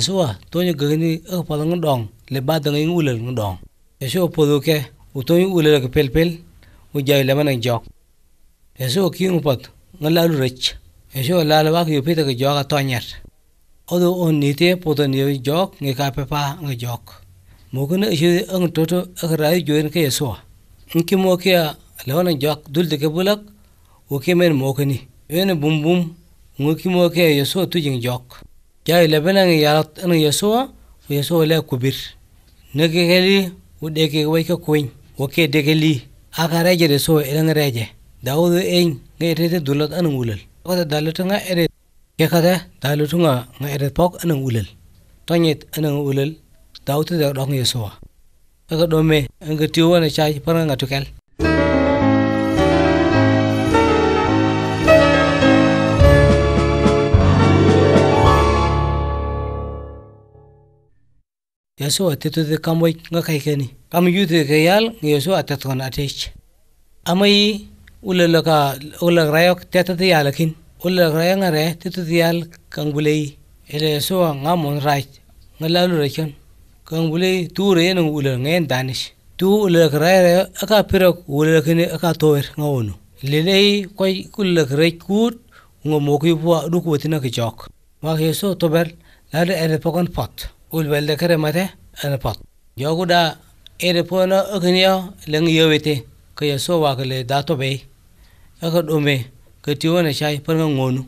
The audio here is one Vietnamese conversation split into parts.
Yeshua tonyo gagani ak e pala ng dong le ba dang ing ulal ng dong. Yeshua podo ke utonyo ulal ke pel pel u jay leman ng jok. Yeshua kiyong pat ng lalu rich. Yeshua lalawak yupita ke jok atonyar. Odo on nite podo niyo jok ngay kapepa ng jok. Mukuna ishi ang toto ak e rayo join ke Yeshua. Nki mo kya leman ng jok dul de ke bulak u kemen mokani. Yene bum bum ngukimo ke Yeshua tujing jok. yaa lebenang yarat yang yesua fu yesua leh kubir negegeli u dege wai ka kuin wake degeli aka reje de so ina reje daud en ne rete dulat an ulal wada dalutunga ere ke ya kada dalutunga nga ere pok an ulal tanyet an ulal daud da dong yesua aka dome anga tiwana chai paranga tukel yesu atituti kamoi ngakaikeni kam yuti keyal yesu atetkon atech amai ulelaka ulak rayok tetati yalakin ulak rayong are tituti yal kang bulei ele yesu ngamon raj ngalalu rechon kang bulei ture yenung ulak ngayen danish tu ulak rayre aka pirok ulakini aka tower ngawonu lelei koy kulak rej kut ngomoki puwa dukutina kichok mak yesu tober lade ere pokon pot ulbelde kere mate ana pot jogu da ere pono ognio leng yowete ke yaso wa kale dato be aka dome ke tiwo na chai pon ngonu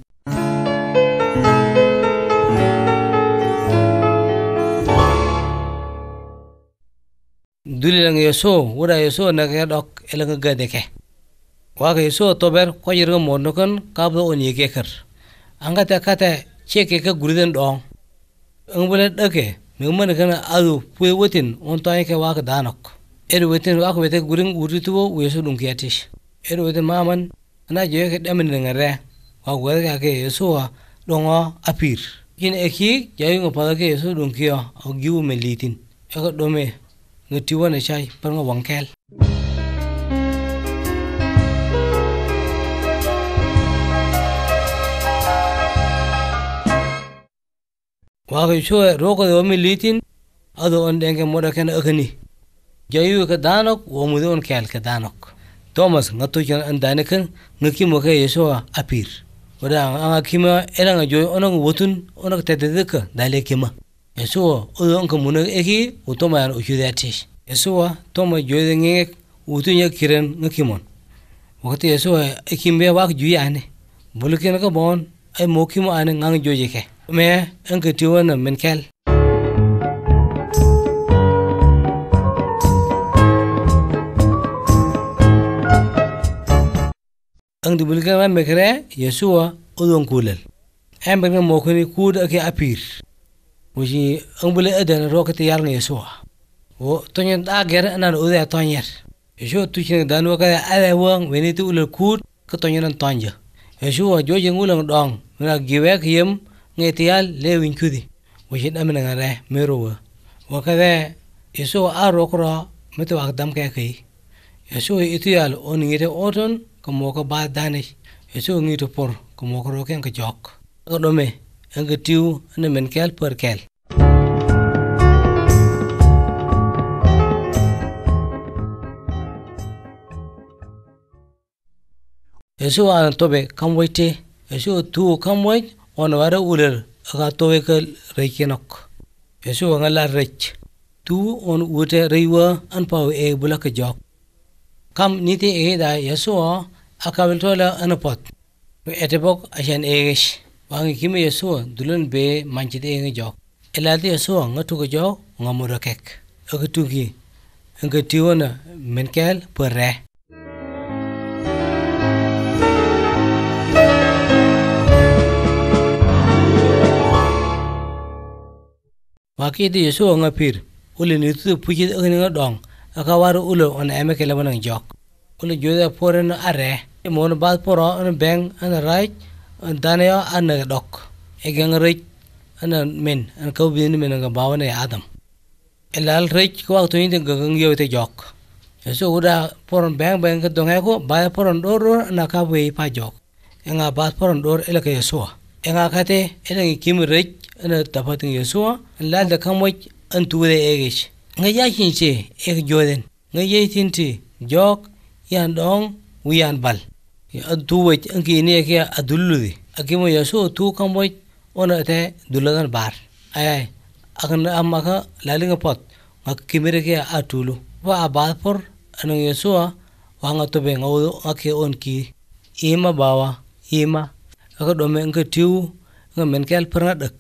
duli lang yaso wura yaso na ke dok eleng gade ke wa ke yaso tober ko yirgo monokan kabdo onye ke kher anga ta kata cheke ke guriden dong ngubule dake migmana kana adu pue wetin ontoanye ke waka danok eri wetin waka wete gurin urituwo wesu dunkiyatish eri wetin maman ana joye ke damini ngare wa gwede ka ke yesuwa dongo apir kin eki jayu ngopada ke yesu dunkiyo au giwu melitin eko dome ngetiwa ne chai par ngo wangkel waxa isho roqada wami litin ado on denge moda ken akani jayu ka danok wo mudo on kel ka danok thomas ngatu chan an danakan ngaki mo ke yeso apir oda anga kima era nga joy onang wotun onak tededeka dale kema yeso odo on ka muna eki utoma yan uchu dati yeso toma joy denge utun ya kiran ngaki mon wakati yeso ekimbe wak juyane bulukin ka bon ay mokimo ane ngang joyike me anka tiwa na menkel ang dibulka ma mekre yesuwa udon kulal am bang mo kuni kud ake apir wuji ang bule adan rokati yar yesuwa wo tonyen da ger anan uda tonyer yesu tuchin dan wa ka ala wang weni tu ulal kud ka tonyen an tonja yesuwa jojeng ulang dong na giwek yem nghe ngetiyaal leewinkudi wajidhaminangare merowa wakade isuwa arokro mito akdamkekai isuwa ituyal oningite oton kamoka ba danij isuwa ngito por kamokroken kajok kadome enka tiu nemen kel per kel isuwa anatobe kamwaite isuwa tuwo kamwait on wara urer aga toweke rekinok yesu wanga la rech tu orang wote rewa an pau e bulak jok kam nite e da yesu o la tola anapot etebok ashen egesh wangi kimi yesu dulun be manchite e jok elati yesu o ngatu ko jok ngamurakek agutugi ngatiwana menkel pore di yesu anga pir ni tu puji ngi dong aka waru ulo on eme kele bonang jok ule joda pore na are mon bad poro an beng an right an daneo an na dok egang rich an men an kau bin a bawa na adam elal rich ko tu ni gagang yo te jok yesu uda poron beng beng ke dong ko ba poron dor dor na ka we pa jok enga bad poron dor ele ke yesu enga kate ele kim rich ana tapatin yesuwa la da kan wa an tura ege shi nga ya shin ce e joden nga ye tin ti jok yan dong wi yan bal ya an tuwa an ki ne ke adullu de akimo yesu ya tu kan wa ona te dulagan bar ay ay akna amma ka lalin ga pot nga kimire ke atulu wa abar por anu yesuwa wa nga tobe nga wo ake on ki ima bawa ima aka dome nga tiwu ngam en kel prana dak